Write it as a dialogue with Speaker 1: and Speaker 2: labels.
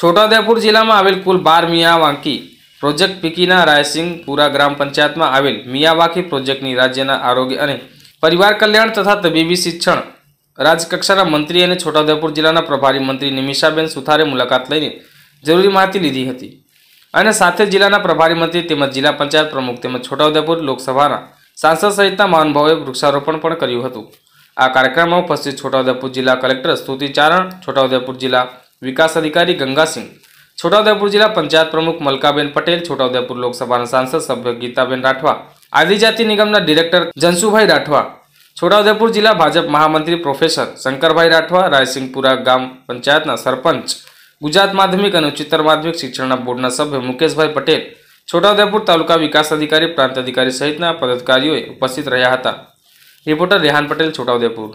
Speaker 1: છોટાઉદેપુર જિલ્લામાં આવેલ કુલ બાર મિયાવાંકી પ્રોજેક્ટ પીકીના રાયસિંગપુરા ગ્રામ પંચાયતમાં આવેલ મિયાવાંકી પ્રોજેક્ટની રાજ્યના આરોગ્ય અને પરિવાર કલ્યાણ તથા તબીબી શિક્ષણ રાજકક્ષાના મંત્રી અને છોટાઉદેપુર જિલ્લાના પ્રભારી મંત્રી નિમિષાબેન સુથારે મુલાકાત લઈને જરૂરી માહિતી લીધી હતી અને સાથે જિલ્લાના પ્રભારી મંત્રી તેમજ જિલ્લા પંચાયત પ્રમુખ તેમજ છોટાઉદેપુર લોકસભાના સાંસદ સહિતના મહાનુભાવોએ વૃક્ષારોપણ પણ કર્યું હતું આ કાર્યક્રમમાં ઉપસ્થિત છોટાઉદેપુર જિલ્લા કલેક્ટર સ્તુતિ ચારણ છોટાઉદેપુર જિલ્લા વિકાસ અધિકારી ગંગા સિંહ છોટાઉદેપુર જિલ્લા પંચાયત પ્રમુખ મલકાબેન પટેલ છોટાઉદેપુર લોકસભાના સાંસદ સભ્ય ગીતાબેન રાઠવા આદિજાતિ નિગમના ડિરેક્ટર જનસુભાઈ રાઠવા છોટાઉદેપુર જિલ્લા ભાજપ મહામંત્રી પ્રોફેસર શંકરભાઈ રાઠવા રાયસિંહપુરા ગામ પંચાયતના સરપંચ ગુજરાત માધ્યમિક અને ઉચ્ચતર માધ્યમિક શિક્ષણના બોર્ડના સભ્ય મુકેશભાઈ પટેલ છોટાઉદેપુર તાલુકા વિકાસ અધિકારી પ્રાંત અધિકારી સહિતના પદાધિકારીઓએ ઉપસ્થિત રહ્યા હતા રિપોર્ટર રેહાન પટેલ છોટાઉદેપુર